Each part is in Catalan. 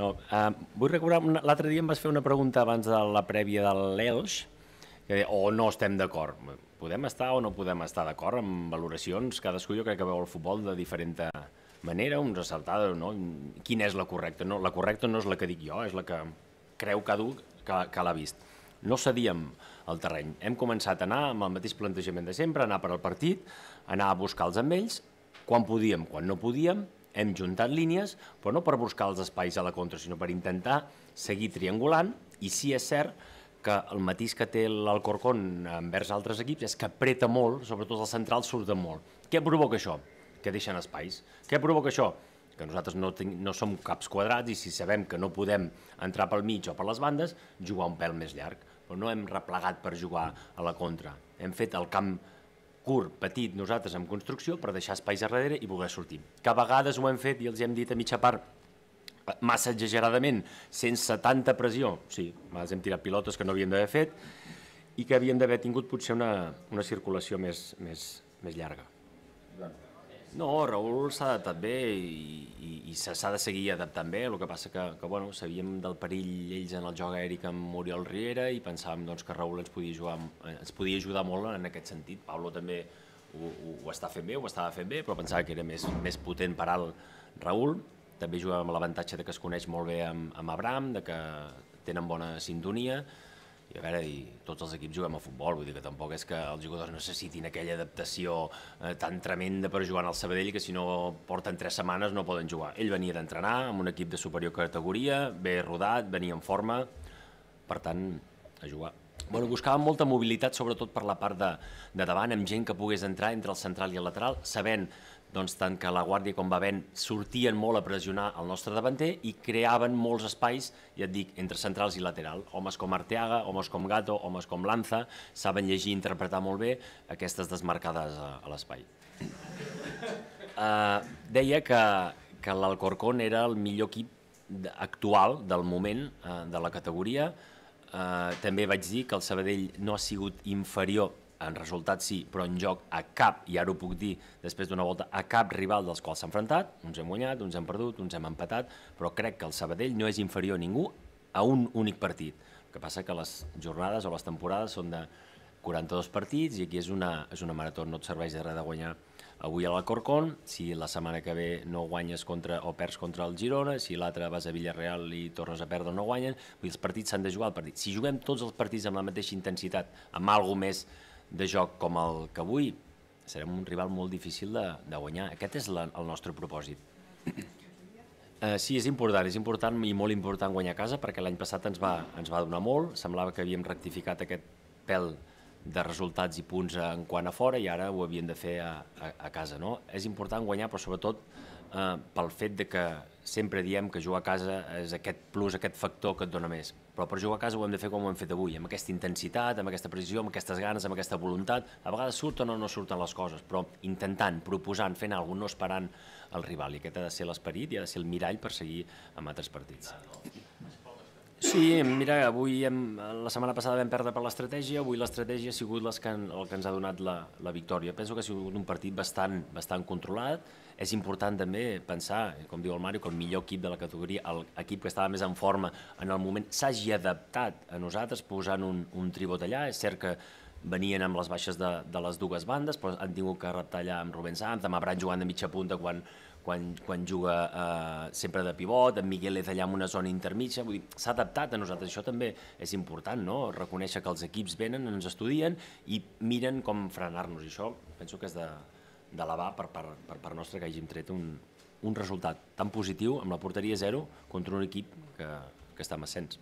No, uh, vull recordar, l'altre dia em vas fer una pregunta abans de la prèvia de l'Elx, que deia, o oh, no estem d'acord. Podem estar o no podem estar d'acord amb valoracions? Cadascú jo crec que veu el futbol de diferent manera, uns o no? Quina és la correcta? No, la correcta no és la que dic jo, és la que creu cadú que, que l'ha vist. No cedíem el terreny. Hem començat a anar amb el mateix plantejament de sempre, anar per al partit, anar a buscar els amb ells, quan podíem, quan no podíem, hem juntat línies, però no per buscar els espais a la contra, sinó per intentar seguir triangulant, i sí és cert que el matís que té l'Alcorcón envers altres equips és que apreta molt, sobretot els centrals surten molt. Què provoca això? Que deixen espais. Què provoca això? Que nosaltres no, ten no som caps quadrats i si sabem que no podem entrar pel mig o per les bandes, jugar un pèl més llarg. Però no hem replegat per jugar a la contra. Hem fet el camp curt, petit, nosaltres amb construcció, per deixar espais a darrere i voler sortir. Que a vegades ho hem fet i els hem dit a mitja part, eh, massa exageradament, sense tanta pressió, sí, vegades hem tirat pilotes que no havíem d'haver fet i que havíem d'haver tingut potser una, una circulació més, més, més llarga. Gràcies. No, Raül s'ha adaptat bé i, i, i s'ha de seguir adaptant bé, el que passa que, que bueno, sabíem del perill ells en el joc aèric amb Oriol Riera i pensàvem doncs, que Raül ens podia, jugar, eh, ens podia ajudar molt en aquest sentit. Pablo també ho, ho, ho està fent bé, ho estava fent bé, però pensava que era més, més potent per al Raül. També jugàvem amb l'avantatge de que es coneix molt bé amb, amb Abram, de que tenen bona sintonia, i a veure, i tots els equips juguem a futbol, vull dir que tampoc és que els jugadors necessitin aquella adaptació eh, tan tremenda per jugar al Sabadell que si no porten tres setmanes no poden jugar. Ell venia d'entrenar amb un equip de superior categoria, bé rodat, venia en forma, per tant, a jugar. Bueno, buscàvem molta mobilitat, sobretot per la part de, de davant, amb gent que pogués entrar entre el central i el lateral, sabent doncs, tant que la Guàrdia com Bavent sortien molt a pressionar el nostre davanter i creaven molts espais, ja et dic, entre centrals i lateral. Homes com Arteaga, homes com Gato, homes com Lanza, saben llegir i interpretar molt bé aquestes desmarcades a, a l'espai. Uh, deia que, que l'Alcorcón era el millor equip actual del moment uh, de la categoria. Uh, també vaig dir que el Sabadell no ha sigut inferior en resultat sí, però en joc a cap, i ara ho puc dir després d'una volta, a cap rival dels quals s'ha enfrontat, uns hem guanyat, uns hem perdut, uns hem empatat, però crec que el Sabadell no és inferior a ningú a un únic partit. El que passa que les jornades o les temporades són de 42 partits i aquí és una, és una marató, no et serveix de res de guanyar avui a la l'Alcorcón, si la setmana que ve no guanyes contra, o perds contra el Girona, si l'altre vas a Villarreal i tornes a perdre o no guanyen, vull dir, els partits s'han de jugar al partit. Si juguem tots els partits amb la mateixa intensitat, amb alguna més de joc com el que avui, serem un rival molt difícil de, de guanyar. Aquest és la, el nostre propòsit. Uh, sí, és important, és important i molt important guanyar a casa perquè l'any passat ens va, ens va donar molt, semblava que havíem rectificat aquest pèl de resultats i punts en quant a fora i ara ho havien de fer a, a, a casa. No? És important guanyar, però sobretot eh, pel fet de que sempre diem que jugar a casa és aquest plus, aquest factor que et dona més. Però per jugar a casa ho hem de fer com ho hem fet avui, amb aquesta intensitat, amb aquesta precisió, amb aquestes ganes, amb aquesta voluntat. A vegades surten o no surten les coses, però intentant, proposant, fent alguna cosa, no esperant el rival. I aquest ha de ser l'esperit i ha de ser el mirall per seguir amb altres partits. no. Sí, mira, avui hem, la setmana passada vam perdre per l'estratègia, avui l'estratègia ha sigut les que, el que ens ha donat la, la victòria. Penso que ha sigut un partit bastant, bastant controlat. És important també pensar, com diu el Mario, que el millor equip de la categoria, l'equip que estava més en forma en el moment, s'hagi adaptat a nosaltres posant un, un tribut allà. És cert que venien amb les baixes de, de les dues bandes, però han tingut que retallar amb Rubén Sanz, amb Abran jugant de mitja punta quan, quan, quan juga eh, sempre de pivot, amb Miguel és allà en una zona intermitja, vull dir, s'ha adaptat a nosaltres, això també és important, no? reconèixer que els equips venen, ens estudien i miren com frenar-nos, i això penso que és de, de lavar per per, per, per nostra que hàgim tret un, un resultat tan positiu amb la porteria zero contra un equip que, que està en ascens.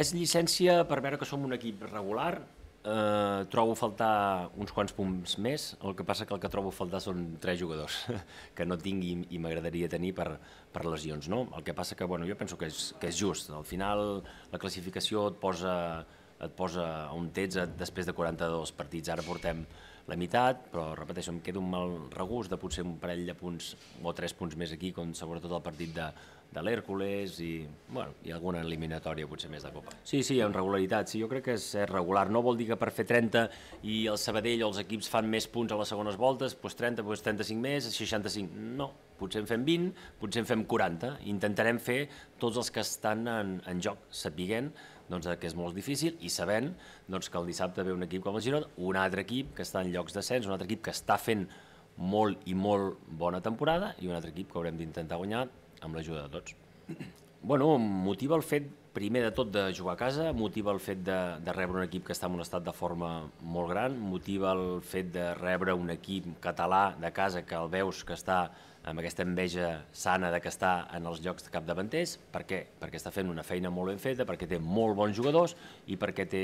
És llicència per veure que som un equip regular, eh, trobo faltar uns quants punts més, el que passa que el que trobo faltar són tres jugadors que no tingui i, m'agradaria tenir per, per lesions, no? El que passa que, bueno, jo penso que és, que és just, al final la classificació et posa, et posa a un tets després de 42 partits, ara portem la meitat, però repeteixo, em queda un mal regust de potser un parell de punts o tres punts més aquí, com sobretot el partit de, de l'Hèrcules i, bueno, i alguna eliminatòria potser més de Copa. Sí, sí, amb regularitat. Sí, jo crec que és regular. No vol dir que per fer 30 i el Sabadell o els equips fan més punts a les segones voltes, doncs 30, doncs 35 més, 65. No, potser en fem 20, potser en fem 40. Intentarem fer tots els que estan en, en joc, sapiguent doncs, eh, que és molt difícil i sabent doncs, que el dissabte ve un equip com el Girona, un altre equip que està en llocs d'ascens, un altre equip que està fent molt i molt bona temporada i un altre equip que haurem d'intentar guanyar amb l'ajuda de tots. Bueno, motiva el fet primer de tot de jugar a casa, motiva el fet de, de rebre un equip que està en un estat de forma molt gran, motiva el fet de rebre un equip català de casa que el veus que està amb aquesta enveja sana de que està en els llocs de capdavanters, per què? Perquè està fent una feina molt ben feta, perquè té molt bons jugadors i perquè té,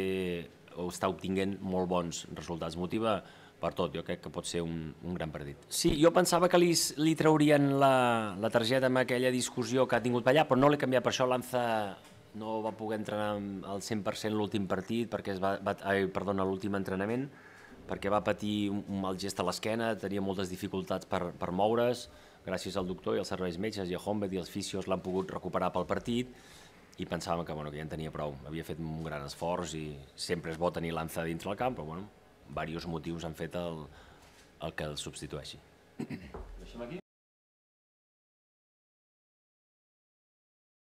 o està obtinguent molt bons resultats. Motiva per tot, jo crec que pot ser un, un gran partit. Sí, jo pensava que li, li traurien la, la targeta amb aquella discussió que ha tingut allà, però no l'he canviat, per això l'Anza no va poder entrenar al 100% l'últim partit, perquè es va, va, ai, perdona, l'últim entrenament, perquè va patir un mal gest a l'esquena, tenia moltes dificultats per, per moure's, gràcies al doctor i als serveis metges i a Hombet i els fisios l'han pogut recuperar pel partit i pensàvem que, bueno, que ja en tenia prou. Havia fet un gran esforç i sempre és bo tenir l'Anza dins del camp, però bueno, diversos motius han fet el, el que el substitueixi. Deixem aquí?